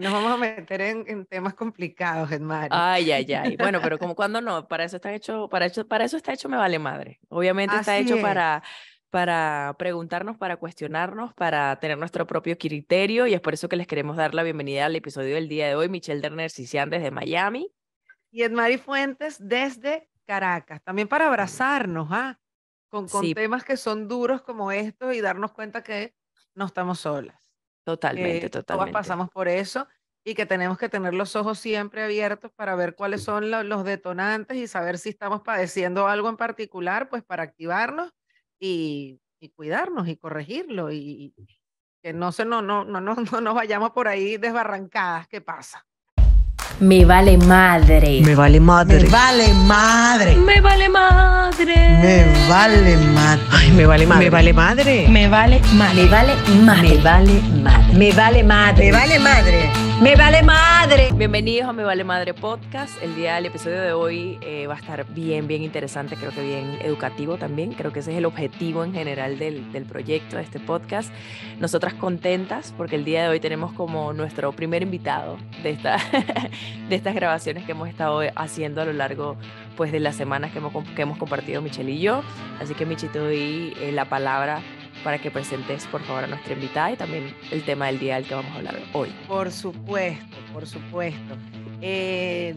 Nos vamos a meter en, temas complicados, Edmari. Ay, ay, ay. Bueno, pero como cuando no, para eso está hecho, para para eso está hecho me vale madre. Obviamente está hecho para para preguntarnos, para cuestionarnos, para tener nuestro propio criterio y es por eso que les queremos dar la bienvenida al episodio del día de hoy. Michelle Derner Cician desde Miami. Y Edmari Fuentes desde Caracas. También para abrazarnos, ¿ah? Con, temas que son duros como estos y darnos cuenta que no estamos solas. Totalmente, eh, totalmente. pasamos por eso y que tenemos que tener los ojos siempre abiertos para ver cuáles son los detonantes y saber si estamos padeciendo algo en particular, pues para activarnos y, cuidarnos y corregirlo y, que no, se, no, no, no, no, no nos vayamos por ahí desbarrancadas, ¿qué pasa? Me vale madre. Me vale madre. Me vale madre. Me vale madre. Me vale madre. Ay, me vale madre. Me vale madre. Me vale madre. Me vale madre. Me vale madre. Me vale madre. Me vale madre. Me vale madre. Bienvenidos a Me vale madre podcast. El día del episodio de hoy eh, va a estar bien, bien interesante, creo que bien educativo también. Creo que ese es el objetivo en general del, proyecto, de este podcast. Nosotras contentas porque el día de hoy tenemos como nuestro primer invitado de, esta, de estas grabaciones que hemos estado haciendo a lo largo pues, de las semanas que hemos, compartido Michelle y yo. Así que Michi, te doy eh, la palabra para que presentes, por favor, a nuestra invitada y también el tema del día del que vamos a hablar hoy. Por supuesto, por supuesto. Eh,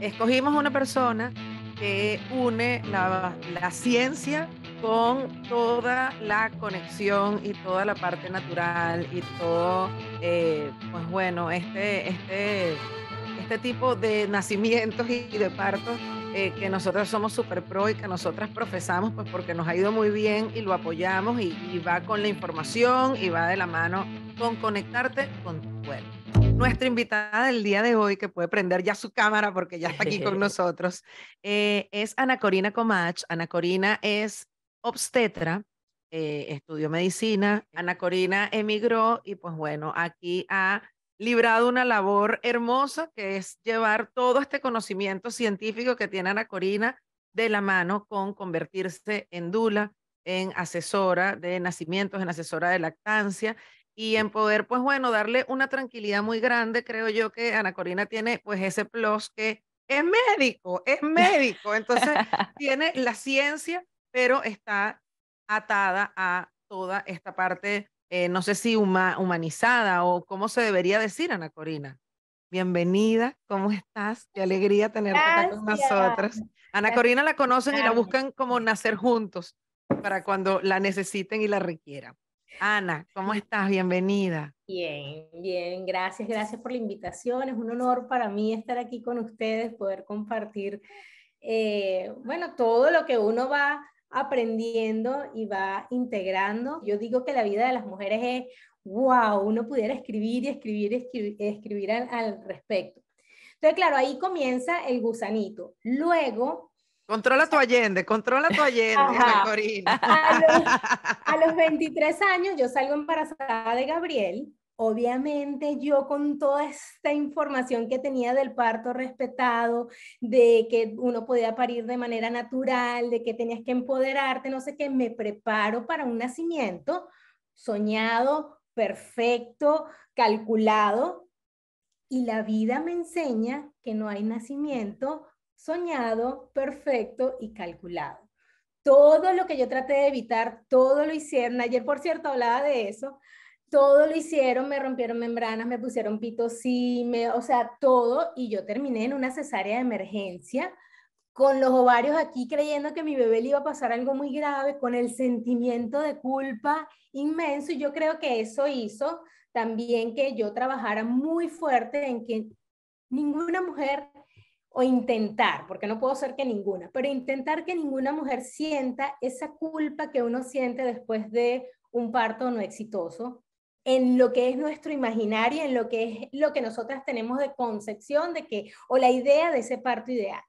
escogimos una persona que une la, ciencia con toda la conexión y toda la parte natural y todo, eh, pues bueno, este, este, este tipo de nacimientos y de partos eh, que nosotros somos super pro y que nosotras profesamos, pues porque nos ha ido muy bien y lo apoyamos y, va con la información y va de la mano con conectarte con tu cuerpo. Nuestra invitada del día de hoy, que puede prender ya su cámara porque ya está aquí con nosotros, eh, es Ana Corina Comach. Ana Corina es obstetra, eh, estudió medicina. Ana Corina emigró y pues bueno, aquí a librado una labor hermosa que es llevar todo este conocimiento científico que tiene Ana Corina de la mano con convertirse en dula, en asesora de nacimientos, en asesora de lactancia y en poder, pues bueno, darle una tranquilidad muy grande. Creo yo que Ana Corina tiene pues ese plus que es médico, es médico, entonces tiene la ciencia, pero está atada a toda esta parte eh, no sé si humanizada o cómo se debería decir, Ana Corina. Bienvenida, ¿cómo estás? Qué alegría tenerte acá con nosotras. Ana Corina la conocen y la buscan como nacer juntos para cuando la necesiten y la requieran. Ana, ¿cómo estás? Bienvenida. Bien, bien, gracias, gracias por la invitación. Es un honor para mí estar aquí con ustedes, poder compartir, eh, bueno, todo lo que uno va aprendiendo y va integrando. Yo digo que la vida de las mujeres es, wow, uno pudiera escribir y escribir y escribir, al, respecto. Entonces, claro, ahí comienza el gusanito. Luego, Controla tu Allende, controla tu Allende, a los, 23 años yo salgo embarazada de Gabriel Obviamente yo con toda esta información que tenía del parto respetado, de que uno podía parir de manera natural, de que tenías que empoderarte, no sé qué, me preparo para un nacimiento soñado, perfecto, calculado. Y la vida me enseña que no hay nacimiento soñado, perfecto y calculado. Todo lo que yo traté de evitar, todo lo hicieron. Ayer, por cierto, hablaba de eso todo lo hicieron, me rompieron membranas, me pusieron sí, me, o sea, todo, y yo terminé en una cesárea de emergencia con los ovarios aquí creyendo que mi bebé le iba a pasar algo muy grave, con el sentimiento de culpa inmenso, y yo creo que eso hizo también que yo trabajara muy fuerte en que ninguna mujer, o intentar, porque no puedo ser que ninguna, pero intentar que ninguna mujer sienta esa culpa que uno siente después de un parto no exitoso, en lo que es nuestro imaginario, en lo que es lo que nosotras tenemos de concepción de que, o la idea de ese parto ideal.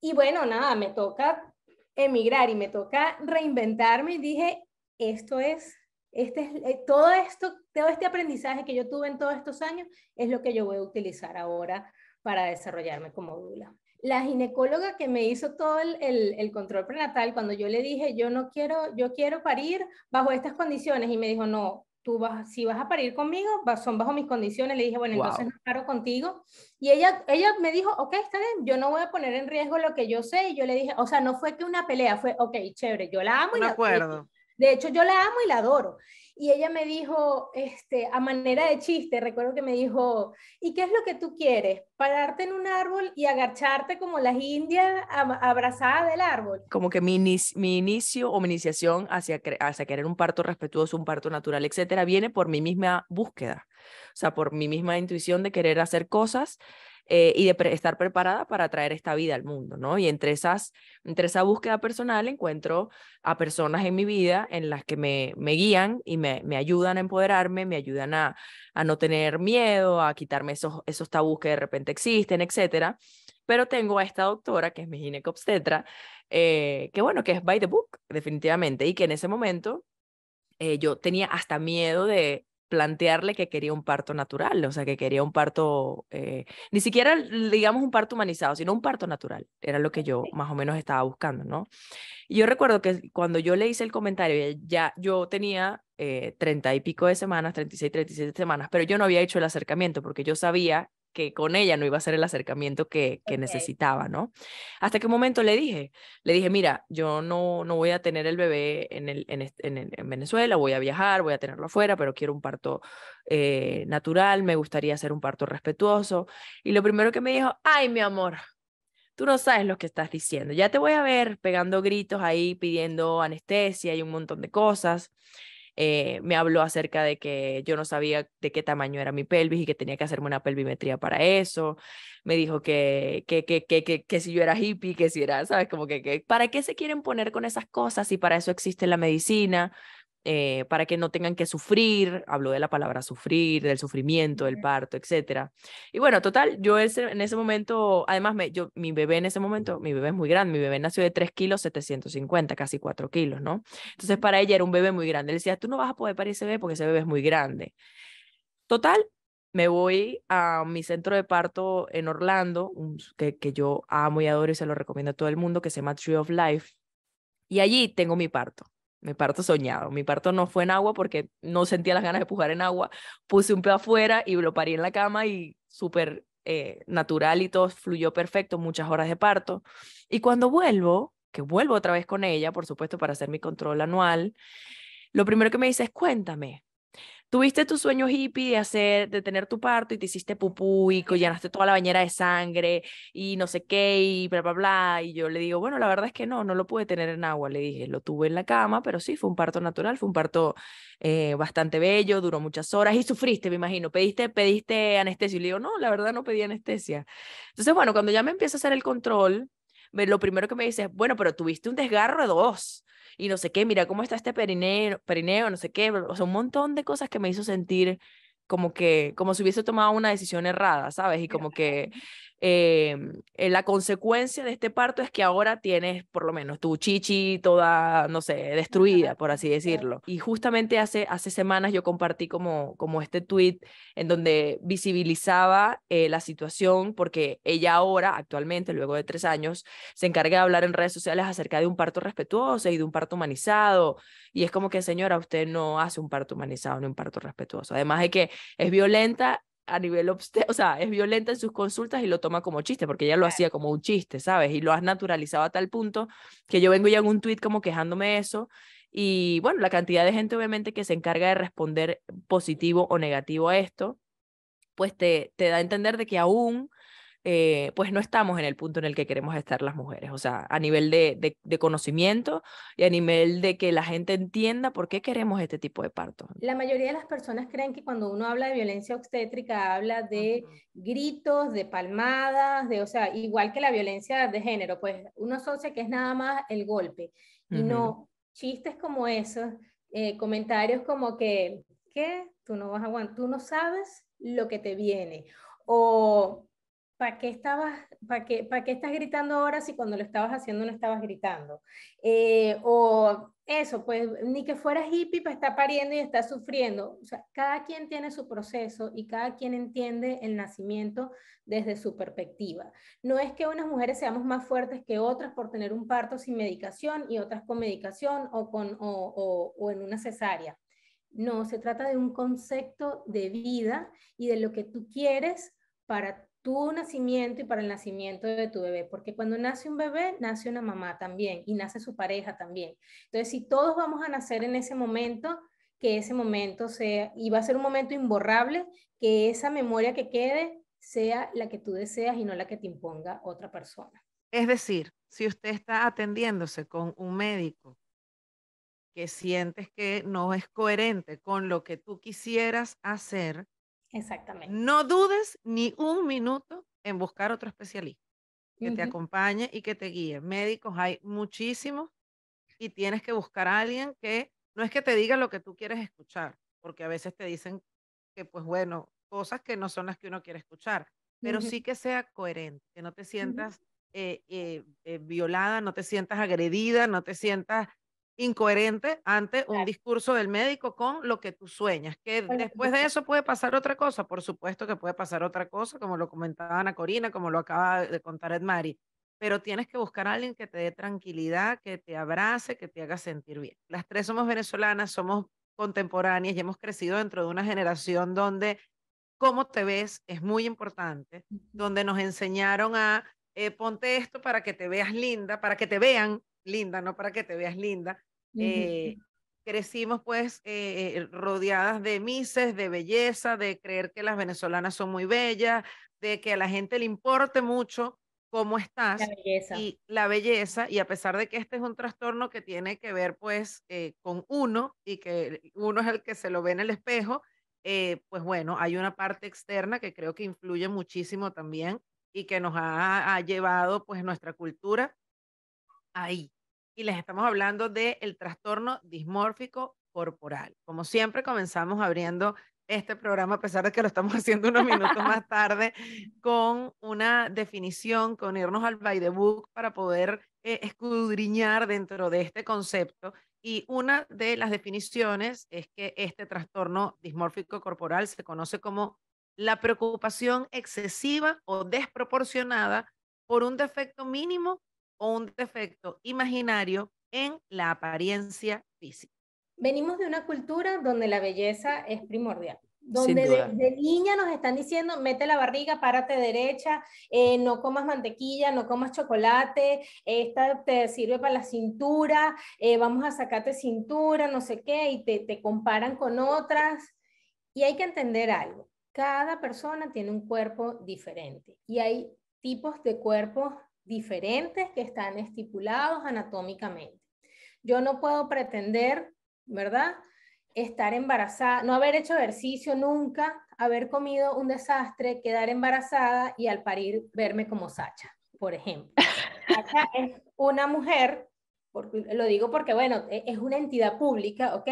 Y bueno, nada, me toca emigrar y me toca reinventarme y dije, esto es, este es, eh, todo esto, todo este aprendizaje que yo tuve en todos estos años es lo que yo voy a utilizar ahora para desarrollarme como dula. La ginecóloga que me hizo todo el, control prenatal, cuando yo le dije, yo no quiero, yo quiero parir bajo estas condiciones, y me dijo, no, tú vas, si vas a parir conmigo, son bajo mis condiciones. Le dije, bueno, entonces no paro contigo. Y ella, ella me dijo, ok, está bien, yo no voy a poner en riesgo lo que yo sé. Y yo le dije, o sea, no fue que una pelea, fue, ok, chévere, yo la amo. y acuerdo. de hecho, yo la amo y la adoro y ella me dijo, este, a manera de chiste, recuerdo que me dijo, ¿y qué es lo que tú quieres? ¿Pararte en un árbol y agacharte como las indias abrazada del árbol? Como que mi, inicio, mi o mi iniciación hacia, hacia querer un parto respetuoso, un parto natural, etcétera, viene por mi misma búsqueda, o sea, por mi misma intuición de querer hacer cosas eh, y de estar preparada para traer esta vida al mundo, ¿no? Y entre, esas, entre esa búsqueda personal encuentro a personas en mi vida en las que me, guían y me, ayudan a empoderarme, me ayudan a, a no tener miedo, a quitarme esos, esos tabús que de repente existen, etcétera. Pero tengo a esta doctora, que es mi ginecobstetra, eh, que bueno, que es by the book, definitivamente, y que en ese momento eh, yo tenía hasta miedo de plantearle que quería un parto natural, o sea, que quería un parto, eh, ni siquiera digamos un parto humanizado, sino un parto natural, era lo que yo más o menos estaba buscando, ¿no? Y yo recuerdo que cuando yo le hice el comentario, ya yo tenía eh, treinta y pico de semanas, 36, 37 semanas, pero yo no había hecho el acercamiento porque yo sabía que con ella no iba a ser el acercamiento que, que necesitaba, ¿no? Hasta qué momento le dije, le dije, mira, yo no, no voy a tener el bebé en, Venezuela, voy a viajar, voy a tenerlo afuera, pero quiero un parto eh, natural, me gustaría hacer un parto respetuoso. Y lo primero que me dijo, ay, mi amor, tú no sabes lo que estás diciendo, ya te voy a ver pegando gritos ahí, pidiendo anestesia y un montón de cosas. Eh, me habló acerca de que yo no sabía de qué tamaño era mi pelvis y que tenía que hacerme una pelvimetría para eso. Me dijo que, que, que, que, que, si yo era hippie, que si era, ¿sabes? Como que, que, ¿para qué se quieren poner con esas cosas si para eso existe la medicina? Eh, para que no tengan que sufrir, habló de la palabra sufrir, del sufrimiento, del parto, etcétera, Y bueno, total, yo ese, en ese momento, además, me, yo, mi bebé en ese momento, mi bebé es muy grande, mi bebé nació de 3 kilos 750, casi 4 kilos, ¿no? Entonces para ella era un bebé muy grande. Le decía, tú no vas a poder parir ese bebé porque ese bebé es muy grande. Total, me voy a mi centro de parto en Orlando, que, que, yo amo y adoro y se lo recomiendo a todo el mundo, que se llama Tree of Life. Y allí tengo mi parto mi parto soñado. Mi parto no fue en agua porque no sentía las ganas de pujar en agua. Puse un pie afuera y lo parí en la cama y súper eh, natural y todo fluyó perfecto, muchas horas de parto. Y cuando vuelvo, que vuelvo otra vez con ella, por supuesto, para hacer mi control anual, lo primero que me dice es, cuéntame, tuviste tu sueño hippie de hacer, de tener tu parto y te hiciste pupú y llenaste toda la bañera de sangre y no sé qué y bla, bla, bla. Y yo le digo, bueno, la verdad es que no, no lo pude tener en agua, le dije, lo tuve en la cama, pero sí, fue un parto natural, fue un parto eh, bastante bello, duró muchas horas y sufriste, me imagino, pediste, pediste anestesia. Y le digo, no, la verdad no pedí anestesia. Entonces, bueno, cuando ya me empieza a hacer el control, lo primero que me dice es, bueno, pero tuviste un desgarro de dos y no sé qué, mira cómo está este perineo, perineo no sé qué, o sea, un montón de cosas que me hizo sentir como que, como si hubiese tomado una decisión errada, ¿sabes? Y como que Em, eh, la consecuencia de este parto es que ahora tienes por lo menos tu chichi toda, no sé, destruida, por así decirlo. Y justamente hace, hace semanas yo compartí como, como este tweet en donde visibilizaba eh, la situación porque ella ahora, actualmente, luego de tres años, se encarga de hablar en redes sociales acerca de un parto respetuoso y de un parto humanizado. Y es como que, señora, usted no hace un parto humanizado ni un parto respetuoso. Además de que es violenta a nivel, o sea, es violenta en sus consultas y lo toma como chiste, porque ella lo hacía como un chiste, ¿sabes? Y lo has naturalizado a tal punto que yo vengo ya en un tweet como quejándome eso. Y bueno, la cantidad de gente obviamente que se encarga de responder positivo o negativo a esto, pues te, te da a entender de que aún eh, pues no estamos en el punto en el que queremos estar las mujeres, o sea, a nivel de, conocimiento y a nivel de que la gente entienda por qué queremos este tipo de parto. La mayoría de las personas creen que cuando uno habla de violencia obstétrica habla de gritos, de palmadas, de, o sea, igual que la violencia de género, pues uno asocia que es nada más el golpe y no chistes como esos, eh, comentarios como que, ¿qué? Tú no vas a aguantar, tú no sabes lo que te viene. O ¿para qué, estabas, para qué, para qué estás gritando ahora si cuando lo estabas haciendo no estabas gritando? Eh, o eso, pues ni que fueras hippie para pues, estar pariendo y estar sufriendo. O sea, cada quien tiene su proceso y cada quien entiende el nacimiento desde su perspectiva. No es que unas mujeres seamos más fuertes que otras por tener un parto sin medicación y otras con medicación o, con, o en una cesárea. No, se trata de un concepto de vida y de lo que tú quieres para tu nacimiento y para el nacimiento de tu bebé, porque cuando nace un bebé, nace una mamá también y nace su pareja también. Entonces, si todos vamos a nacer en ese momento, que ese momento sea, y va a ser un momento imborrable, que esa memoria que quede sea la que tú deseas y no la que te imponga otra persona. Es decir, si usted está atendiéndose con un médico que sientes que no es coherente con lo que tú quisieras hacer, Exactamente. No dudes ni un minuto en buscar otro especialista que te acompañe y que te guíe. Médicos hay muchísimos y tienes que buscar a alguien que no es que te diga lo que tú quieres escuchar, porque a veces te dicen que, pues bueno, cosas que no son las que uno quiere escuchar, pero sí que sea coherente, que no te sientas eh, eh, eh, violada, no te sientas agredida, no te sientas incoherente ante un discurso del médico con lo que tú sueñas. Que después de eso puede pasar otra cosa, por supuesto que puede pasar otra cosa, como lo comentaba Ana Corina, como lo acaba de contar Edmari, pero tienes que buscar a alguien que te dé tranquilidad, que te abrace, que te haga sentir bien. Las tres somos venezolanas, somos contemporáneas y hemos crecido dentro de una generación donde cómo te ves es muy importante, donde nos enseñaron a eh, ponte esto para que te veas linda, para que te vean, linda, no para que te veas linda. Eh, crecimos pues eh, eh, rodeadas de mises, de belleza, de creer que las venezolanas son muy bellas, de que a la gente le importe mucho cómo estás la belleza. y la belleza. Y a pesar de que este es un trastorno que tiene que ver pues con uno y que uno es el que se lo ve en el espejo, pues bueno, hay una parte externa que creo que influye muchísimo también y que nos ha llevado pues nuestra cultura ahí y les estamos hablando del trastorno dismórfico corporal. Como siempre, comenzamos abriendo este programa, a pesar de que lo estamos haciendo unos minutos más tarde, con una definición, con irnos al by the book para poder eh, escudriñar dentro de este concepto. Y una de las definiciones es que este trastorno dismórfico corporal se conoce como la preocupación excesiva o desproporcionada por un defecto mínimo o un defecto imaginario en la apariencia física. Venimos de una cultura donde la belleza es primordial donde de, niña nos están diciendo, mete la barriga, párate derecha, eh, no comas mantequilla, no comas chocolate, esta te sirve para la cintura, eh, vamos a sacarte cintura, no sé qué, y te, te comparan con otras. Y hay que entender algo, cada persona tiene un cuerpo diferente y hay tipos de cuerpos diferentes que están estipulados anatómicamente. Yo no puedo pretender, ¿verdad? Estar embarazada, no haber hecho ejercicio nunca, haber comido un desastre, quedar embarazada y al parir verme como Sacha, por ejemplo. Sacha es una mujer, lo digo porque, bueno, e, es una entidad pública, ¿ok?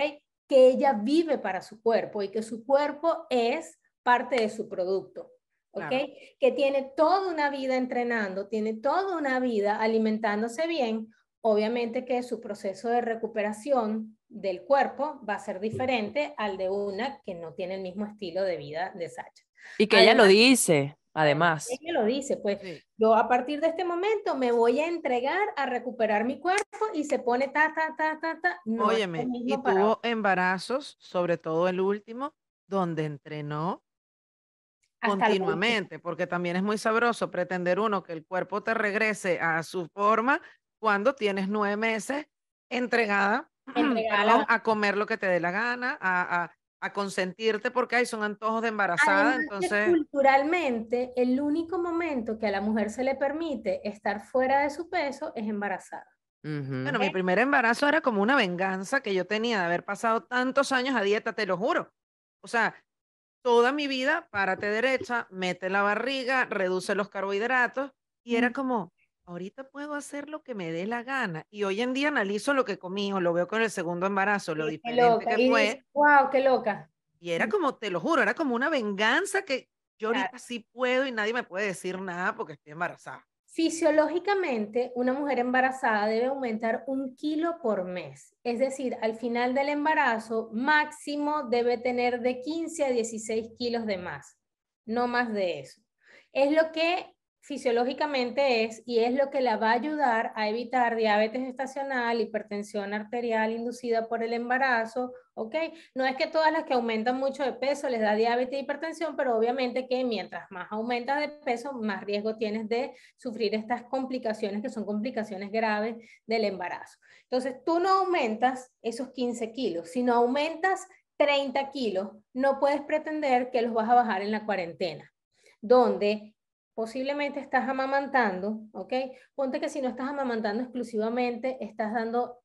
Que ella vive para su cuerpo y que su cuerpo es parte de su producto. Que tiene toda una vida entrenando, tiene toda una vida alimentándose bien, obviamente que su proceso de recuperación del cuerpo va a ser diferente al de una que no tiene el mismo estilo de vida de Sacha. Y que ella lo dice, además. Ella lo dice, pues yo a partir de este momento me voy a entregar a recuperar mi cuerpo y se pone ta, ta, ta, ta, ta. No Óyeme, y tuvo embarazos, sobre todo el último, donde entrenó continuamente, porque también es muy sabroso pretender uno que el cuerpo te regrese a su forma cuando tienes nueve meses entregada, A, comer lo que te dé la gana, a, consentirte porque hay son antojos de embarazada. entonces, culturalmente, el único momento que a la mujer se le permite estar fuera de su peso es embarazada. Bueno, mi primer embarazo era como una venganza que yo tenía de haber pasado tantos años a dieta, te lo juro. O sea, toda mi vida, párate derecha, mete la barriga, reduce los carbohidratos. Y era como, ahorita puedo hacer lo que me dé la gana. Y hoy en día analizo lo que comí o lo veo con el segundo embarazo, lo qué diferente que fue. wow, qué loca. Y era como, te lo juro, era como una venganza que yo ahorita sí puedo y nadie me puede decir nada porque estoy embarazada. Fisiológicamente, una mujer embarazada debe aumentar un kilo por mes, es decir, al final del embarazo máximo debe tener de 15 a 16 kilos de más, no más de eso. Es lo que fisiológicamente es y es lo que la va a ayudar a evitar diabetes estacional, hipertensión arterial inducida por el embarazo, ¿ok? No es que todas las que aumentan mucho de peso les da diabetes e hipertensión, pero obviamente que mientras más aumentas de peso, más riesgo tienes de sufrir estas complicaciones que son complicaciones graves del embarazo. Entonces, tú no aumentas esos 15 kilos, sino aumentas 30 kilos, no puedes pretender que los vas a bajar en la cuarentena, donde posiblemente estás amamantando, ¿ok? Ponte que si no estás amamantando exclusivamente, estás dando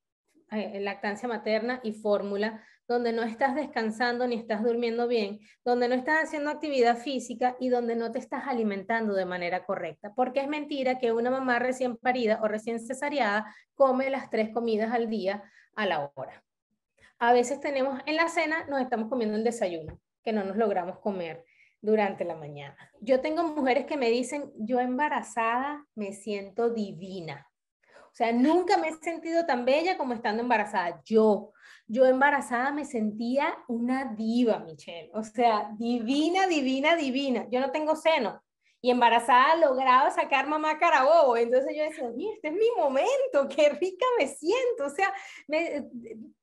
eh, lactancia materna y fórmula, donde no estás descansando ni estás durmiendo bien, donde no estás haciendo actividad física y donde no te estás alimentando de manera correcta. Porque es mentira que una mamá recién parida o recién cesareada come las tres comidas al día a la hora. A veces tenemos en la cena, nos estamos comiendo el desayuno, que no nos logramos comer durante la mañana. Yo tengo mujeres que me dicen, yo embarazada me siento divina. O sea, nunca me he sentido tan bella como estando embarazada. Yo, yo embarazada me sentía una diva, Michelle. O sea, divina, divina, divina. Yo no tengo seno, y embarazada lograba sacar mamá carabobo. Entonces yo decía, este es mi momento, qué rica me siento. O sea, me,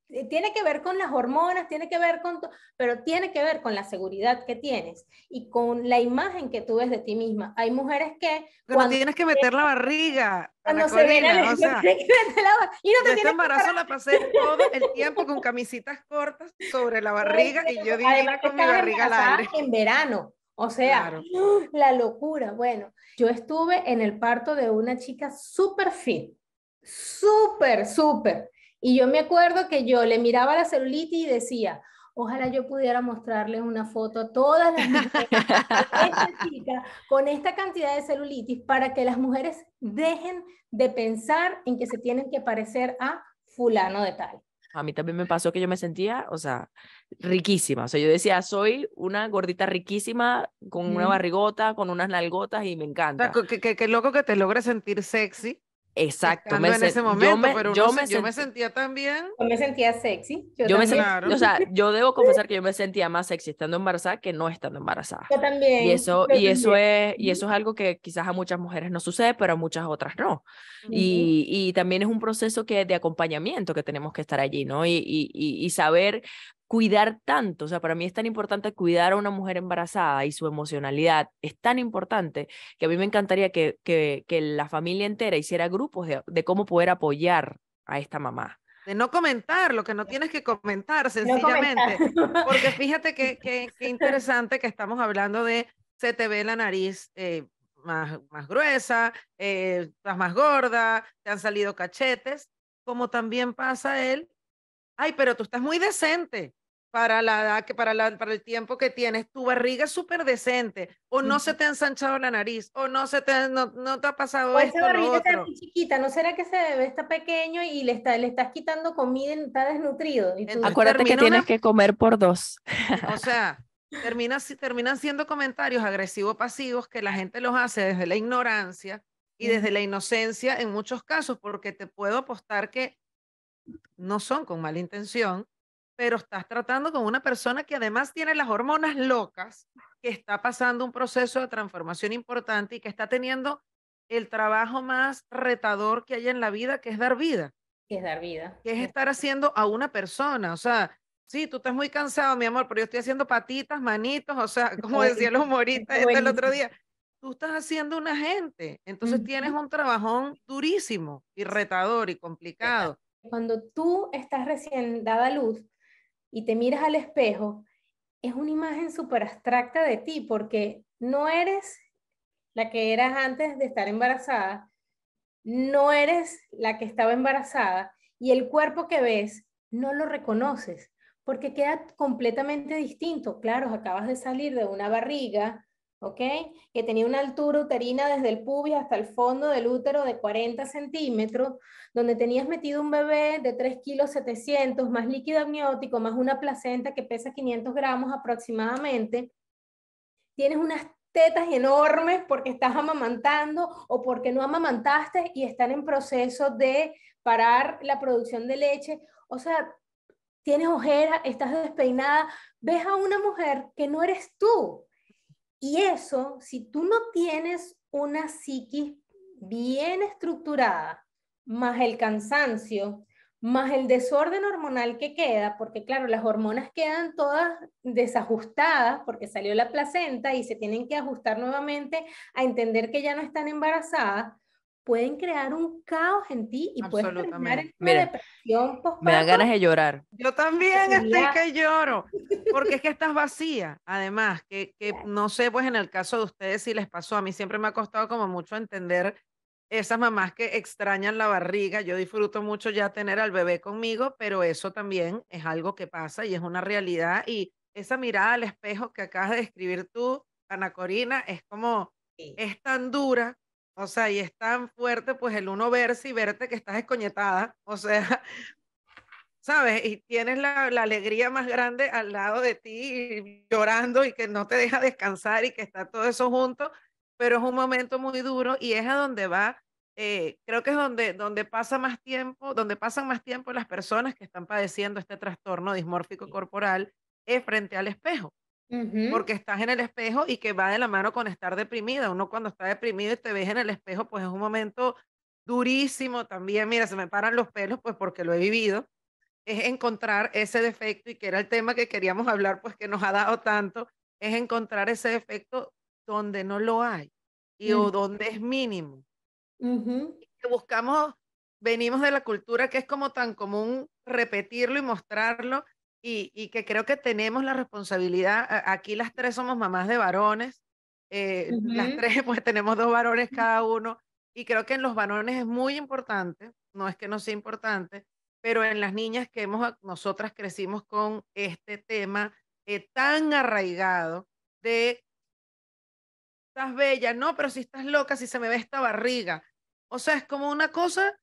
eh, tiene que ver con las hormonas, tiene que ver con, pero tiene que ver con la seguridad que tienes y con la imagen que tú ves de ti misma. Hay mujeres que... Pero tienes que meter la barriga. Cuando se viene la, y no te este embarazo la pasé todo el tiempo con camisitas cortas sobre la barriga y yo vivía con mi barriga al En verano, o sea, la locura. Bueno, yo estuve en el parto de una chica súper fit, súper, súper. Y yo me acuerdo que yo le miraba la celulitis y decía, ojalá yo pudiera mostrarles una foto a todas las mujeres con esta cantidad de celulitis para que las mujeres dejen de pensar en que se tienen que parecer a fulano de tal a mí también me pasó que yo me sentía, o sea, riquísima. O sea, yo decía, soy una gordita riquísima, con una barrigota, con unas nalgotas y me encanta. Qué loco que te logres sentir sexy Exacto. Me yo me, sentía también... Yo me sentía sexy. Yo, me O sea, yo debo confesar que yo me sentía más sexy estando embarazada que no estando embarazada. Yo también. Y eso, y eso, es, y eso es algo que quizás a muchas mujeres no sucede, pero a muchas otras no. y, y, también es un proceso que de acompañamiento que tenemos que estar allí, ¿no? Y, y, y saber cuidar tanto, o sea, para mí es tan importante cuidar a una mujer embarazada y su emocionalidad, es tan importante que a mí me encantaría que, que, la familia entera hiciera grupos de, cómo poder apoyar a esta mamá. De no comentar lo que no tienes que comentar, sencillamente. Porque fíjate que, que, interesante que estamos hablando de se te ve la nariz eh, más, más, gruesa, eh, estás más gorda, te han salido cachetes, como también pasa él ay, pero tú estás muy decente para, la, edad que, para, el tiempo que tienes, tu barriga es súper decente, o no se te ha ensanchado la nariz, o no, se te, no, te ha pasado o esa barriga está muy chiquita, ¿no será que se ve, está pequeño y le, está, le estás quitando comida está desnutrido? Acuérdate que tienes que comer por dos. O sea, termina, terminan siendo comentarios agresivos pasivos que la gente los hace desde la ignorancia y desde la inocencia en muchos casos, porque te puedo apostar que no son con mala intención, pero estás tratando con una persona que además tiene las hormonas locas, que está pasando un proceso de transformación importante y que está teniendo el trabajo más retador que hay en la vida, que es dar vida. Que es dar vida. Que es estar haciendo a una persona. O sea, sí, tú estás muy cansado, mi amor, pero yo estoy haciendo patitas, manitos, o sea, como decía los humorista este el otro día. Tú estás haciendo una gente. Entonces tienes un trabajón durísimo y retador y complicado cuando tú estás recién dada luz y te miras al espejo, es una imagen súper abstracta de ti, porque no eres la que eras antes de estar embarazada, no eres la que estaba embarazada y el cuerpo que ves no lo reconoces, porque queda completamente distinto. Claro, acabas de salir de una barriga, ¿ok? Que tenía una altura uterina desde el pubis hasta el fondo del útero de 40 centímetros, donde tenías metido un bebé de 3 kilos 700, más líquido amniótico, más una placenta que pesa 500 gramos aproximadamente. Tienes unas tetas enormes porque estás amamantando o porque no amamantaste y están en proceso de parar la producción de leche. O sea, tienes ojeras, estás despeinada, ves a una mujer que no eres tú, y eso, si tú no tienes una psiquis bien estructurada, más el cansancio, más el desorden hormonal que queda, porque claro, las hormonas quedan todas desajustadas porque salió la placenta y se tienen que ajustar nuevamente a entender que ya no están embarazadas, pueden crear un caos en ti y puedes terminar en una Me dan ganas de llorar. Yo también estoy que lloro, porque es que estás vacía, además, que, que no sé, pues en el caso de ustedes si les pasó, a mí siempre me ha costado como mucho entender esas mamás que extrañan la barriga, yo disfruto mucho ya tener al bebé conmigo, pero eso también es algo que pasa y es una realidad y esa mirada al espejo que acabas de describir tú, Ana Corina, es como, es tan dura o sea, y es tan fuerte pues el uno verse y verte que estás escoñetada. O sea, ¿sabes? Y tienes la, alegría más grande al lado de ti llorando y que no te deja descansar y que está todo eso junto, pero es un momento muy duro y es a donde va, eh, creo que es donde, donde pasa más tiempo, donde pasan más tiempo las personas que están padeciendo este trastorno dismórfico corporal es frente al espejo. Porque estás en el espejo y que va de la mano con estar deprimida. Uno cuando está deprimido y te ves en el espejo, pues es un momento durísimo también. Mira, se me paran los pelos, pues porque lo he vivido. Es encontrar ese defecto y que era el tema que queríamos hablar, pues que nos ha dado tanto, es encontrar ese defecto donde no lo hay y o mm. donde es mínimo. y que buscamos, venimos de la cultura que es como tan común repetirlo y mostrarlo y, que creo que tenemos la responsabilidad, aquí las tres somos mamás de varones, eh, las tres pues tenemos dos varones cada uno, y creo que en los varones es muy importante, no es que no sea importante, pero en las niñas que hemos, nosotras crecimos con este tema eh, tan arraigado de, estás bella, no, pero si estás loca, si se me ve esta barriga. O sea, es como una cosa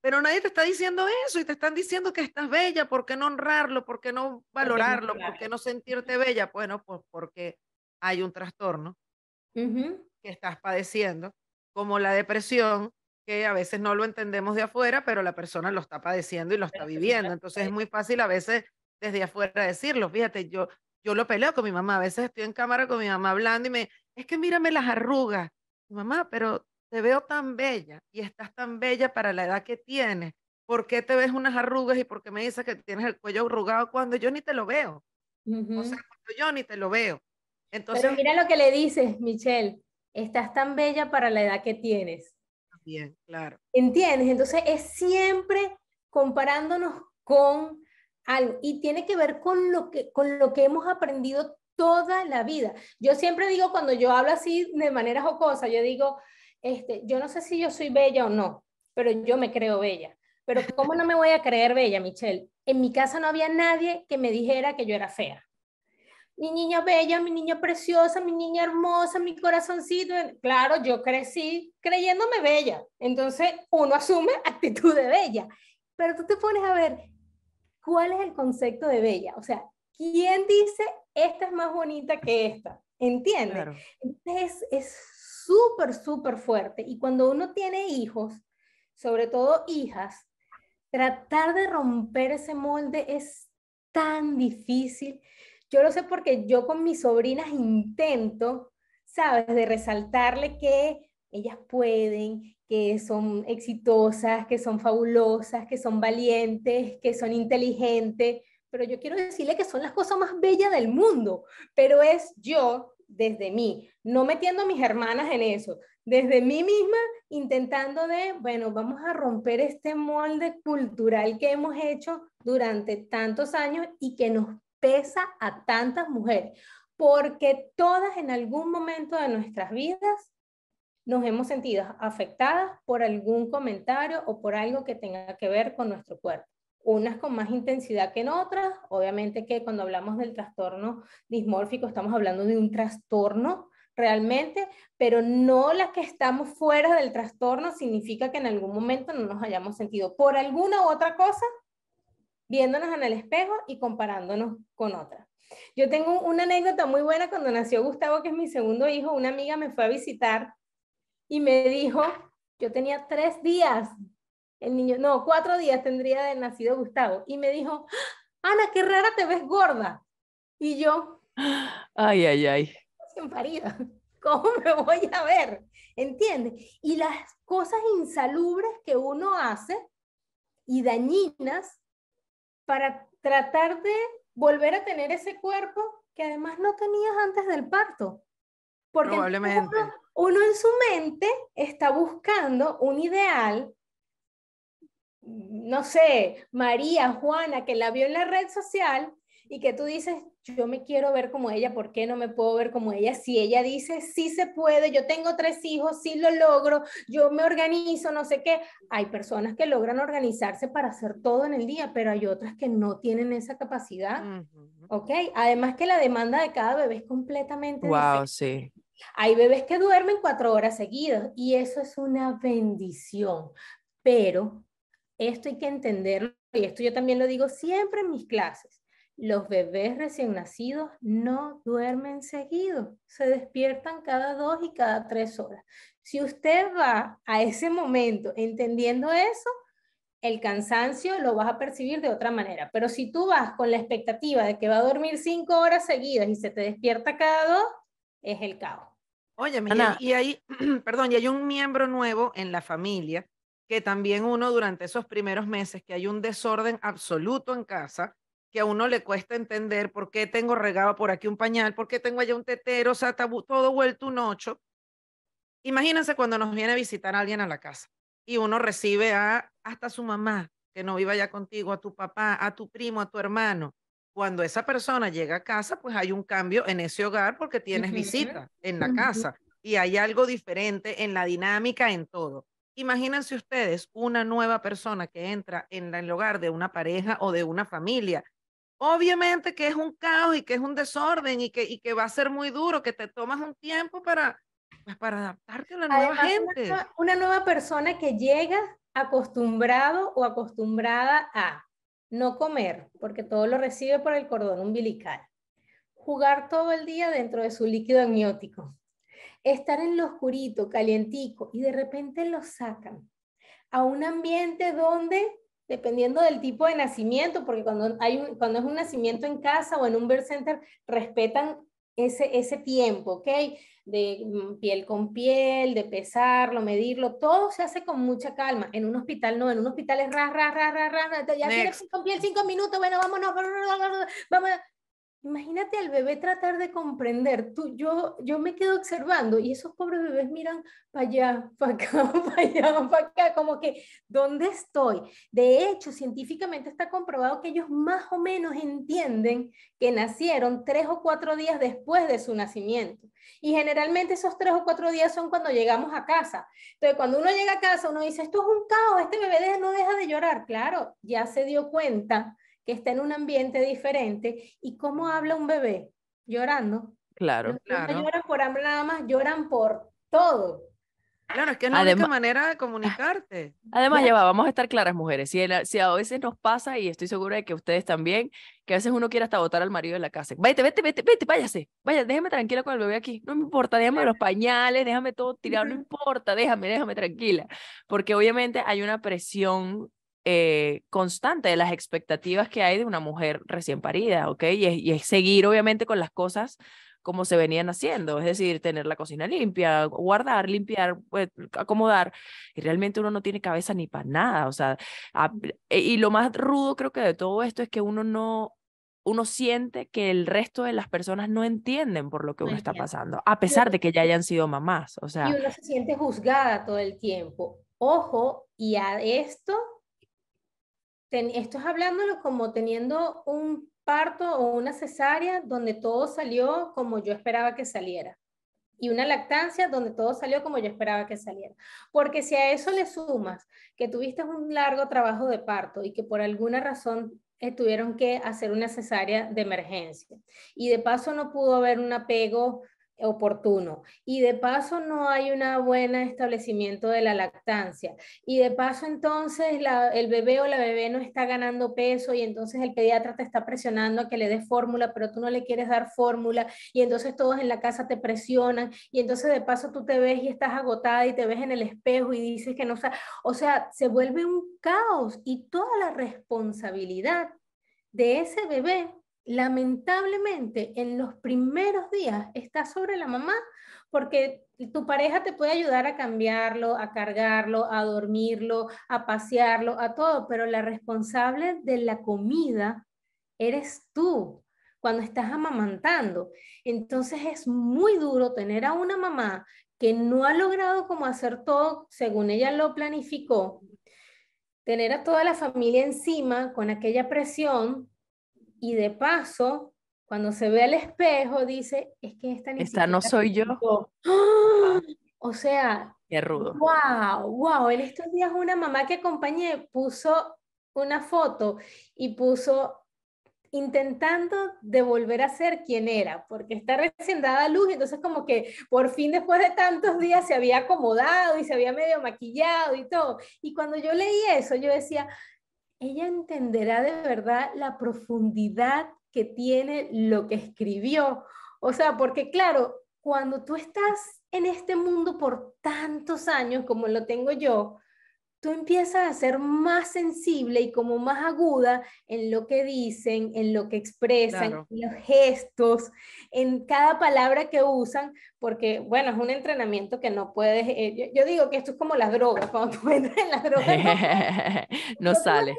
pero nadie te está diciendo eso y te están diciendo que estás bella, ¿por qué no honrarlo? ¿Por qué no valorarlo? ¿Por qué no sentirte bella? Bueno, pues porque hay un trastorno que estás padeciendo, como la depresión, que a veces no lo entendemos de afuera, pero la persona lo está padeciendo y lo está viviendo. Entonces es muy fácil a veces desde afuera decirlo. Fíjate, yo, yo lo peleo con mi mamá. A veces estoy en cámara con mi mamá hablando y me, es que mírame las arrugas. mamá, pero te veo tan bella y estás tan bella para la edad que tienes. ¿Por qué te ves unas arrugas y por qué me dices que tienes el cuello arrugado cuando yo ni te lo veo? O sea, cuando yo ni te lo veo. Entonces, Pero mira lo que le dices, Michelle. Estás tan bella para la edad que tienes. Bien, claro. ¿Entiendes? Entonces es siempre comparándonos con algo y tiene que ver con lo que, con lo que hemos aprendido toda la vida. Yo siempre digo, cuando yo hablo así de manera jocosa, yo digo, este, yo no sé si yo soy bella o no, pero yo me creo bella. Pero ¿cómo no me voy a creer bella, Michelle? En mi casa no había nadie que me dijera que yo era fea. Mi niña bella, mi niña preciosa, mi niña hermosa, mi corazoncito. Claro, yo crecí creyéndome bella. Entonces uno asume actitud de bella. Pero tú te pones a ver, ¿cuál es el concepto de bella? O sea, ¿quién dice esta es más bonita que esta? ¿Entiendes? Entonces, es súper, súper fuerte. Y cuando uno tiene hijos, sobre todo hijas, tratar de romper ese molde es tan difícil. Yo lo sé porque yo con mis sobrinas intento, ¿sabes?, de resaltarle que ellas pueden, que son exitosas, que son fabulosas, que son valientes, que son inteligentes, pero yo quiero decirle que son las cosas más bellas del mundo, pero es yo desde mí, no metiendo a mis hermanas en eso, desde mí misma intentando de, bueno, vamos a romper este molde cultural que hemos hecho durante tantos años y que nos pesa a tantas mujeres, porque todas en algún momento de nuestras vidas nos hemos sentido afectadas por algún comentario o por algo que tenga que ver con nuestro cuerpo unas con más intensidad que en otras. Obviamente que cuando hablamos del trastorno dismórfico estamos hablando de un trastorno realmente, pero no la que estamos fuera del trastorno significa que en algún momento no nos hayamos sentido por alguna u otra cosa viéndonos en el espejo y comparándonos con otra Yo tengo una anécdota muy buena cuando nació Gustavo, que es mi segundo hijo, una amiga me fue a visitar y me dijo, yo tenía tres días el niño, no, cuatro días tendría de nacido Gustavo. Y me dijo, Ana, qué rara te ves gorda. Y yo, ay, ay, ay. Sin parida, ¿cómo me voy a ver? ¿Entiendes? Y las cosas insalubres que uno hace y dañinas para tratar de volver a tener ese cuerpo que además no tenías antes del parto. Porque Probablemente. uno en su mente está buscando un ideal no sé, María, Juana, que la vio en la red social y que tú dices, yo me quiero ver como ella, ¿por qué no me puedo ver como ella? Si ella dice, sí se puede, yo tengo tres hijos, sí lo logro, yo me organizo, no sé qué. Hay personas que logran organizarse para hacer todo en el día, pero hay otras que no tienen esa capacidad. ¿Ok? Además que la demanda de cada bebé es completamente wow, sí. Hay bebés que duermen cuatro horas seguidas y eso es una bendición, pero esto hay que entenderlo, y esto yo también lo digo siempre en mis clases. Los bebés recién nacidos no duermen seguido, se despiertan cada dos y cada tres horas. Si usted va a ese momento entendiendo eso, el cansancio lo vas a percibir de otra manera. Pero si tú vas con la expectativa de que va a dormir cinco horas seguidas y se te despierta cada dos, es el caos. Oye, mira y ahí perdón, y hay un miembro nuevo en la familia que también uno durante esos primeros meses, que hay un desorden absoluto en casa, que a uno le cuesta entender por qué tengo regado por aquí un pañal, por qué tengo allá un tetero, o sea, todo vuelto un ocho. Imagínense cuando nos viene a visitar alguien a la casa y uno recibe a hasta su mamá, que no viva ya contigo, a tu papá, a tu primo, a tu hermano. Cuando esa persona llega a casa, pues hay un cambio en ese hogar porque tienes visita en la casa y hay algo diferente en la dinámica, en todo. Imagínense ustedes una nueva persona que entra en el hogar de una pareja o de una familia. Obviamente que es un caos y que es un desorden y que, que va a ser muy duro, que te tomas un tiempo para, pues, para adaptarte a la nueva gente. una nueva persona que llega acostumbrado o acostumbrada a no comer, porque todo lo recibe por el cordón umbilical, jugar todo el día dentro de su líquido amniótico, estar en lo oscurito, calientico, y de repente lo sacan a un ambiente donde, dependiendo del tipo de nacimiento, porque cuando, hay cuando es un nacimiento en casa o en un birth center, respetan ese, ese tiempo, ¿ok? De mm, piel con piel, de pesarlo, medirlo, todo se hace con mucha calma. En un hospital no, en un hospital es ra, ra, ra, ra, ra, ya tienes piel cinco minutos, bueno, vámonos, vámonos. vámonos. Imagínate al bebé tratar de comprender. Tú, yo, yo me quedo observando y esos pobres bebés miran para allá, para acá, para allá, para acá, como que, ¿dónde estoy? De hecho, científicamente está comprobado que ellos más o menos entienden que nacieron tres o cuatro días después de su nacimiento. Y generalmente esos tres o cuatro días son cuando llegamos a casa. Entonces, cuando uno llega a casa, uno dice, esto es un caos, este bebé no deja de llorar. Claro, ya se dio cuenta que está en un ambiente diferente. ¿Y cómo habla un bebé? Llorando. Claro, claro. No lloran por hambre nada más, lloran por todo. Claro, es que es la manera de comunicarte. Además, ya vamos a estar claras, mujeres. Si, si, a veces nos pasa, y estoy segura de que ustedes también, que a veces uno quiere hasta votar al marido de la casa. Vete, vete, vete, vete, váyase. Vaya, déjame tranquila con el bebé aquí. No me importa, déjame los pañales, déjame todo tirado, no importa, déjame, déjame tranquila. Porque obviamente hay una presión eh, constante de las expectativas que hay de una mujer recién parida, ¿ok? Y es, seguir obviamente con las cosas como se venían haciendo, es decir, tener la cocina limpia, guardar, limpiar, pues, acomodar, y realmente uno no tiene cabeza ni para nada, o sea, e, y lo más rudo creo que de todo esto es que uno no, uno siente que el resto de las personas no entienden por lo que uno está pasando, a pesar de que ya hayan sido mamás, o sea. Y uno se siente juzgada todo el tiempo. Ojo, y a esto esto es hablándolo como teniendo un parto o una cesárea donde todo salió como yo esperaba que saliera. Y una lactancia donde todo salió como yo esperaba que saliera. Porque si a eso le sumas que tuviste un largo trabajo de parto y que por alguna razón eh, tuvieron que hacer una cesárea de emergencia y de paso no pudo haber un apego oportuno y de paso no hay un buen establecimiento de la lactancia y de paso entonces el bebé o la bebé no está ganando peso y entonces el pediatra te está presionando a que le des fórmula pero tú no le quieres dar fórmula y entonces todos en la casa te presionan y entonces de paso tú te ves y estás agotada y te ves en el espejo y dices que no o sea se vuelve un caos y toda la responsabilidad de ese bebé lamentablemente en los primeros días está sobre la mamá porque tu pareja te puede ayudar a cambiarlo, a cargarlo, a dormirlo, a pasearlo, a todo, pero la responsable de la comida eres tú cuando estás amamantando. Entonces es muy duro tener a una mamá que no ha logrado como hacer todo según ella lo planificó, tener a toda la familia encima con aquella presión y de paso, cuando se ve al espejo, dice, es que esta niña... Esta no soy yo. Ah. O sea, Qué rudo. wow, wow, en estos días una mamá que acompañé puso una foto y puso intentando devolver a ser quien era, porque está recién dada luz, entonces como que por fin después de tantos días se había acomodado y se había medio maquillado y todo. Y cuando yo leí eso, yo decía, ella entenderá de verdad la profundidad que tiene lo que escribió. O sea, porque claro, cuando tú estás en este mundo por tantos años como lo tengo yo, tú empiezas a ser más sensible y como más aguda en lo que dicen, en lo que expresan, en los gestos, en cada palabra que usan, porque bueno, es un entrenamiento que no puedes, eh, yo, digo que esto es como las drogas, cuando tú entras en las drogas no, sale.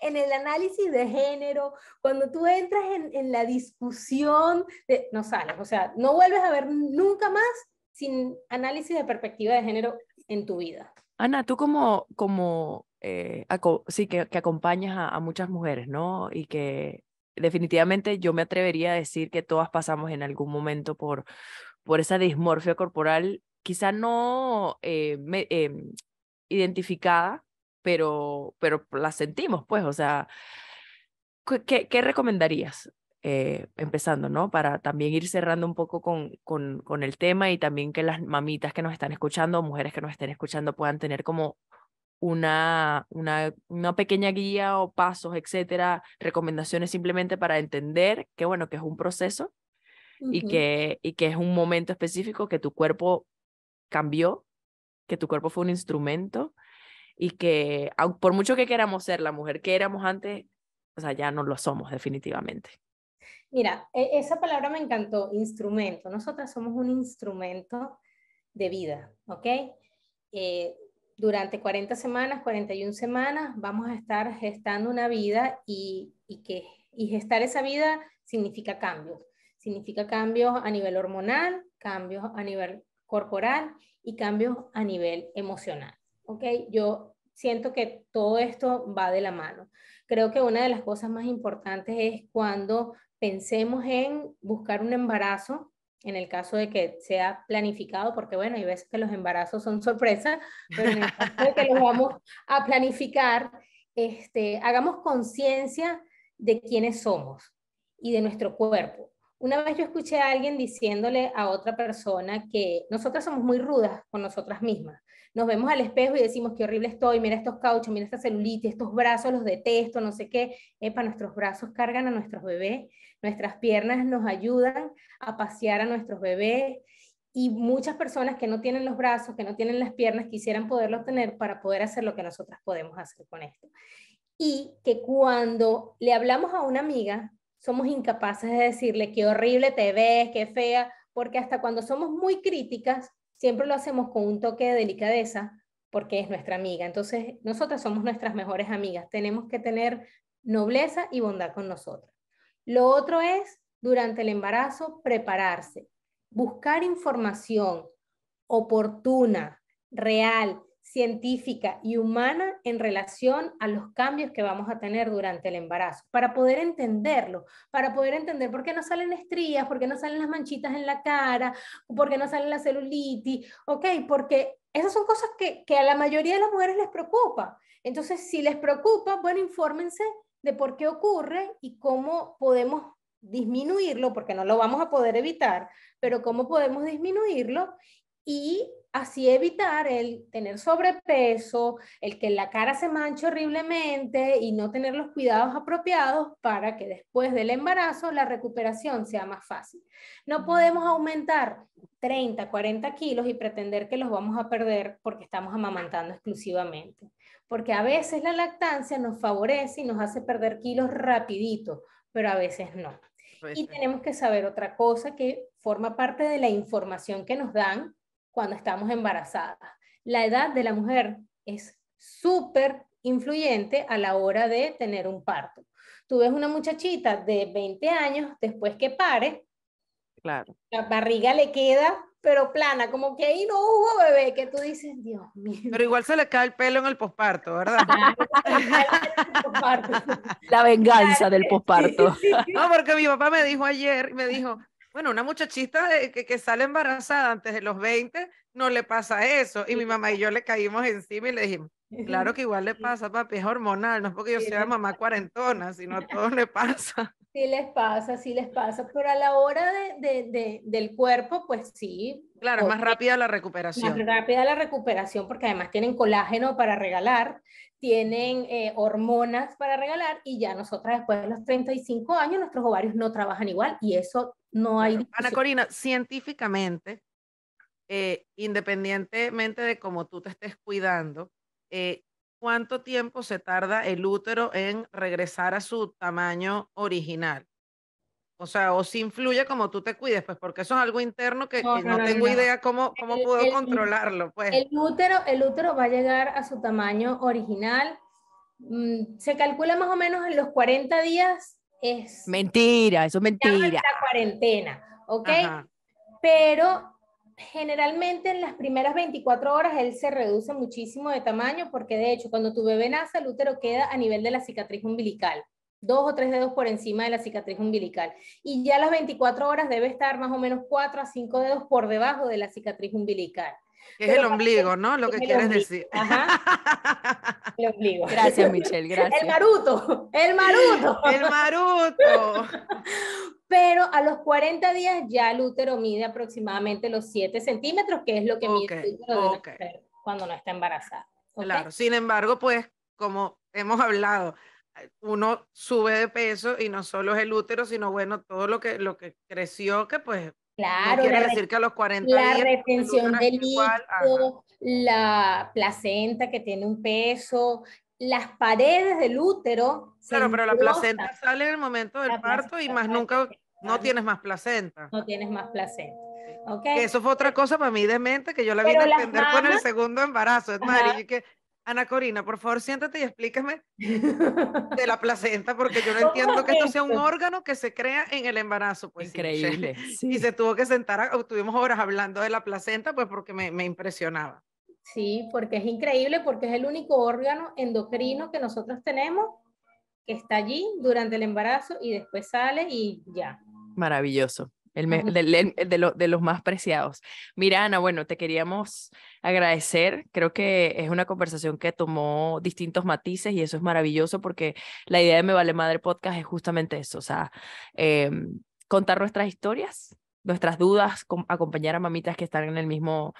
En el análisis de género, cuando tú entras en, la discusión, no sales, o sea, no vuelves a ver nunca más sin análisis de perspectiva de género en tu vida. Ana, tú como, como eh, sí, que, acompañas a, muchas mujeres, ¿no? Y que definitivamente yo me atrevería a decir que todas pasamos en algún momento por, por esa dismorfia corporal, quizá no eh, eh, identificada, pero, pero la sentimos, pues, o sea, qué recomendarías eh, empezando, ¿no? Para también ir cerrando un poco con, con, con, el tema y también que las mamitas que nos están escuchando, mujeres que nos estén escuchando, puedan tener como una, una, una pequeña guía o pasos, etcétera, recomendaciones simplemente para entender que, bueno, que es un proceso y, que, y que es un momento específico que tu cuerpo cambió, que tu cuerpo fue un instrumento y que por mucho que queramos ser la mujer que éramos antes, o sea, ya no lo somos definitivamente. Mira, e, esa palabra me encantó, instrumento. Nosotras somos un instrumento de vida, ¿ok? Eh, durante 40 semanas, 41 semanas, vamos a estar gestando una vida y, que, y gestar esa vida significa cambios. Significa cambios a nivel hormonal, cambios a nivel corporal y cambios a nivel emocional. ¿ok? Yo siento que todo esto va de la mano. Creo que una de las cosas más importantes es cuando pensemos en buscar un embarazo en el caso de que sea planificado, porque bueno, hay veces que los embarazos son sorpresa, pero en el caso de que los vamos a planificar, este, hagamos conciencia de quiénes somos y de nuestro cuerpo. Una vez yo escuché a alguien diciéndole a otra persona que nosotras somos muy rudas con nosotras mismas. Nos vemos al espejo y decimos qué horrible estoy, mira estos cauchos, mira esta celulitis, estos brazos los detesto, no sé qué. para nuestros brazos cargan a nuestros bebés, nuestras piernas nos ayudan a pasear a nuestros bebés y muchas personas que no tienen los brazos, que no tienen las piernas, quisieran poderlos tener para poder hacer lo que nosotras podemos hacer con esto. Y que cuando le hablamos a una amiga somos incapaces de decirle qué horrible te ves, qué fea, porque hasta cuando somos muy críticas, siempre lo hacemos con un toque de delicadeza, porque es nuestra amiga. Entonces, nosotras somos nuestras mejores amigas. Tenemos que tener nobleza y bondad con nosotras. Lo otro es, durante el embarazo, prepararse, buscar información oportuna, real, científica y humana en relación a los cambios que vamos a tener durante el embarazo, para poder entenderlo, para poder entender por qué no salen estrías, por qué no salen las manchitas en la cara, por qué no salen la celulitis, ¿ok? Porque esas son cosas que, que a la mayoría de las mujeres les preocupa. Entonces, si les preocupa, bueno, infórmense de por qué ocurre y cómo podemos disminuirlo, porque no lo vamos a poder evitar, pero cómo podemos disminuirlo y así evitar el tener sobrepeso, el que la cara se manche horriblemente y no tener los cuidados apropiados para que después del embarazo la recuperación sea más fácil. No podemos aumentar 30, 40 kilos y pretender que los vamos a perder porque estamos amamantando exclusivamente, porque a veces la lactancia nos favorece y nos hace perder kilos rapidito, pero a veces no. Y tenemos que saber otra cosa que forma parte de la información que nos dan cuando estamos embarazadas. La edad de la mujer es súper influyente a la hora de tener un parto. Tú ves una muchachita de 20 años después que pare, claro. la barriga le queda pero plana, como que ahí no hubo bebé, que tú dices, Dios mío. Pero igual se le cae el pelo en el posparto, ¿verdad? la venganza del posparto. No, porque mi papá me dijo ayer, me dijo, bueno, una muchachita que, que, sale embarazada antes de los 20, no le pasa eso. Y mi mamá y yo le caímos encima y le dijimos, claro que igual le pasa, papi, es hormonal, no es porque yo sea mamá cuarentona, sino a todos le pasa. Sí les pasa, sí les pasa, pero a la hora de, de, del cuerpo, pues sí. Claro, es más rápida la recuperación. Más rápida la recuperación porque además tienen colágeno para regalar, tienen eh, hormonas para regalar y ya nosotras después de los 35 años nuestros ovarios no trabajan igual y eso hay. Ana Corina, científicamente, eh, independientemente de cómo tú te estés cuidando, eh, ¿cuánto tiempo se tarda el útero en regresar a su tamaño original? O sea, o si influye como tú te cuides, pues porque eso es algo interno que, no, tengo idea cómo, cómo puedo controlarlo. Pues. El, útero, el útero va a llegar a su tamaño original. Mm, se calcula más o menos en los 40 días es... Mentira, eso es mentira. La cuarentena, ¿ok? Pero generalmente en las primeras 24 horas él se reduce muchísimo de tamaño porque de hecho cuando tu bebé nace el útero queda a nivel de la cicatriz umbilical, dos o tres dedos por encima de la cicatriz umbilical. Y ya a las 24 horas debe estar más o menos cuatro a cinco dedos por debajo de la cicatriz umbilical. Es el ombligo, ¿no? Lo que quieres decir. Ajá. El ombligo. Gracias, Michelle, gracias. El maruto, el maruto. El maruto. Pero a los 40 días ya el útero mide aproximadamente los 7 centímetros, que es lo que mide de cuando no está embarazada. Claro, sin embargo, pues como hemos hablado, uno sube de peso y no solo es el útero, sino bueno, todo lo que, lo que creció, que pues Claro. la retención del líquido, la placenta que tiene un peso, las paredes del útero. Claro, pero la placenta sale en el momento del parto y más nunca, no tienes más placenta. No tienes más placenta. Eso fue otra cosa para mí de mente que yo la vi entender con el segundo embarazo. Es Mari, Ana Corina, por favor, siéntate y explícame de la placenta, porque yo no entiendo que esto sea un órgano que se crea en el embarazo. Pues, Increíble. Y se tuvo que sentar, tuvimos horas hablando de la placenta, pues porque me, me impresionaba. Sí, porque es increíble, porque es el único órgano endocrino que nosotros tenemos que está allí durante el embarazo y después sale y ya. Maravilloso el de, los más preciados. Mira, Ana, bueno, te queríamos agradecer. Creo que es una conversación que tomó distintos matices y eso es maravilloso porque la idea de Me Vale Madre Podcast es justamente eso, o sea, em, contar nuestras historias, nuestras dudas, acompañar a mamitas que están en el mismo...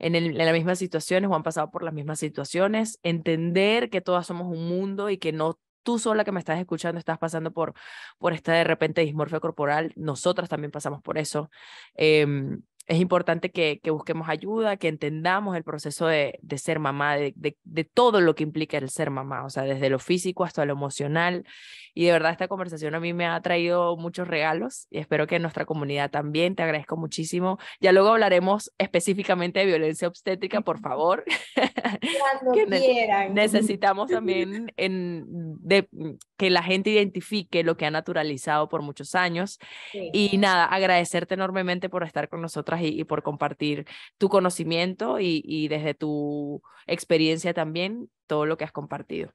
En, el, en las mismas situaciones o han pasado por las mismas situaciones, entender que todas somos un mundo y que no tú sola que me estás escuchando estás pasando por, por esta de repente dismorfia corporal, nosotras también pasamos por eso. Em, es importante que, que busquemos ayuda, que entendamos el proceso de, de ser mamá, de, de, todo lo que implica el ser mamá, o sea, desde lo físico hasta lo emocional. Y de verdad esta conversación a mí me ha traído muchos regalos y espero que en nuestra comunidad también. Te agradezco muchísimo. Ya luego hablaremos específicamente de violencia obstétrica, por favor. Cuando quieran. Necesitamos también en, de, mm, que la gente identifique lo que ha naturalizado por muchos años. Y nada, agradecerte enormemente por estar con nosotras y, por compartir tu conocimiento y, desde tu experiencia también todo lo que has compartido.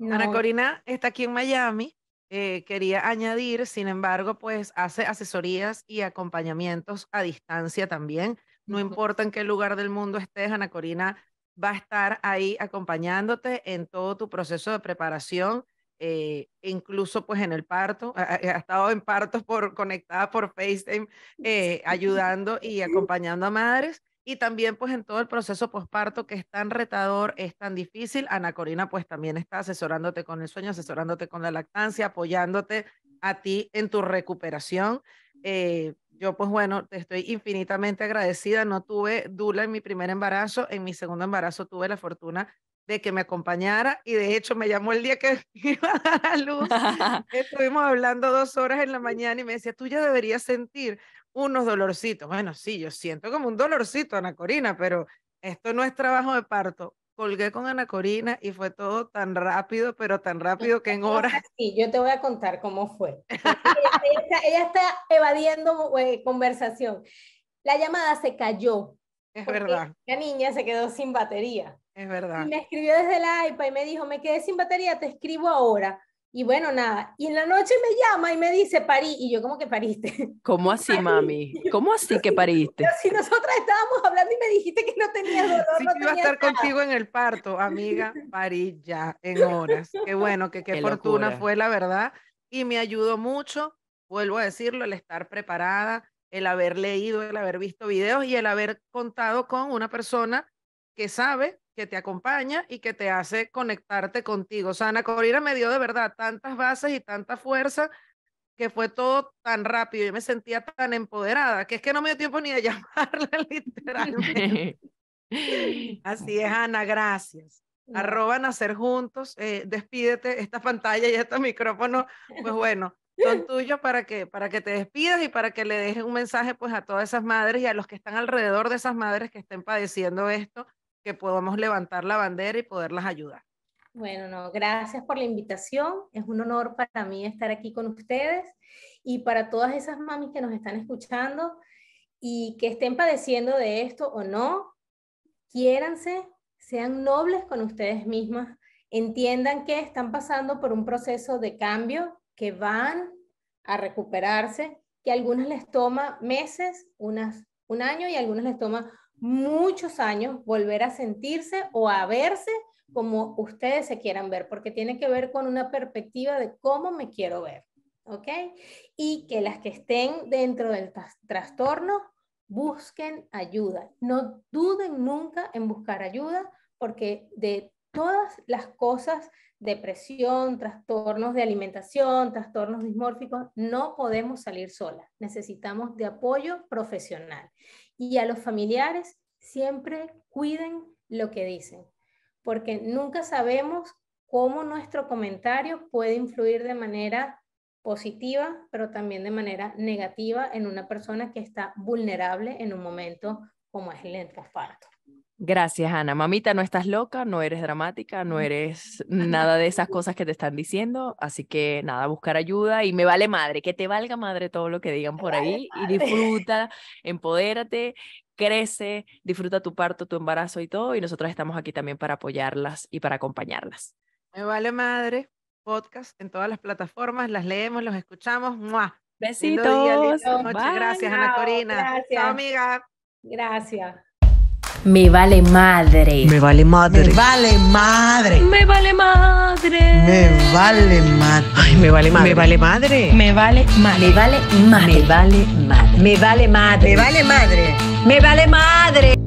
Ana Corina está aquí en Miami. Eh, quería añadir, sin embargo, pues hace asesorías y acompañamientos a distancia también. No importa en qué lugar del mundo estés, Ana Corina va a estar ahí acompañándote en todo tu proceso de preparación eh, incluso pues en el parto, ha, estado en partos por, conectada por FaceTime, mm, eh, ayudando y acompañando a madres, y también pues en todo el proceso posparto que es tan retador, es tan difícil, Ana Corina pues también está asesorándote con el sueño, asesorándote con la lactancia, apoyándote a ti en tu recuperación. Eh, yo pues bueno, te estoy infinitamente agradecida. No tuve dula en mi primer embarazo, en mi segundo embarazo tuve la fortuna de que me acompañara y de hecho me llamó el día que iba a dar a luz. Estuvimos hablando dos horas en la mañana y me decía, tú ya deberías sentir unos dolorcitos. Bueno, sí, yo siento como un dolorcito, Ana Corina, pero esto no es trabajo de parto. Colgué con Ana Corina y fue todo tan rápido, pero tan rápido que en horas. Sí, yo te voy a contar cómo fue. ella, está, evadiendo eh, conversación. La llamada se cayó. Es verdad. La niña se quedó sin batería. Es verdad. me escribió desde la iPad y me dijo, me quedé sin batería, te escribo ahora. Y bueno, nada. Y en la noche me llama y me dice, parí. Y yo, ¿cómo que pariste? ¿Cómo así, mami? ¿Cómo así que pariste? si nosotras estábamos hablando y me dijiste que no tenías dolor. Sí, no iba a estar contigo en el parto, amiga. Parí ya, en horas. Qué bueno, que qué, fortuna fue, la verdad. Y me ayudó mucho, vuelvo a decirlo, el estar preparada, el haber leído, el haber visto videos y el haber contado con una persona que sabe que te acompaña y que te hace conectarte contigo. O sea, Ana Corina me dio de verdad tantas bases y tanta fuerza que fue todo tan rápido. y me sentía tan empoderada que es que no me dio tiempo ni de llamarle literalmente. Así es, Ana, gracias. Arroba Nacer Juntos, eh, despídete, esta pantalla y este micrófono, pues bueno, son tuyos para que, para que te despidas y para que le dejes un mensaje pues a todas esas madres y a los que están alrededor de esas madres que estén padeciendo esto que podamos levantar la bandera y poderlas ayudar. Bueno, no, gracias por la invitación. Es un honor para mí estar aquí con ustedes y para todas esas mamis que nos están escuchando y que estén padeciendo de esto o no, quiéranse, sean nobles con ustedes mismas, entiendan que están pasando por un proceso de cambio, que van a recuperarse, que a algunas les toma meses, unas un año y a algunas les toma muchos años volver a sentirse o a verse como ustedes se quieran ver, porque tiene que ver con una perspectiva de cómo me quiero ver, ¿ok? Y que las que estén dentro del trastorno busquen ayuda. No duden nunca en buscar ayuda, porque de todas las cosas, depresión, trastornos de alimentación, trastornos dismórficos, no podemos salir solas. Necesitamos de apoyo profesional y a los familiares siempre cuiden lo que dicen, porque nunca sabemos cómo nuestro comentario puede influir de manera positiva, pero también de manera negativa en una persona que está vulnerable en un momento como es el postparto. Gracias, Ana. Mamita, no estás loca, no eres dramática, no eres nada de esas cosas que te están diciendo. Así que nada, buscar ayuda y me vale madre, que te valga madre todo lo que digan por ahí y disfruta, empodérate, crece, disfruta tu parto, tu embarazo y todo. Y nosotros estamos aquí también para apoyarlas y para acompañarlas. Me vale madre, podcast en todas las plataformas, las leemos, los escuchamos. Besitos. Gracias, Ana Corina. Gracias. amiga. Gracias. Me vale madre. Me vale madre. Me vale madre. Me vale madre. Me vale madre. Ay, me vale madre. Me vale madre. Me vale madre. Me vale madre. Me vale madre. Me vale madre. Me vale madre. Me vale madre.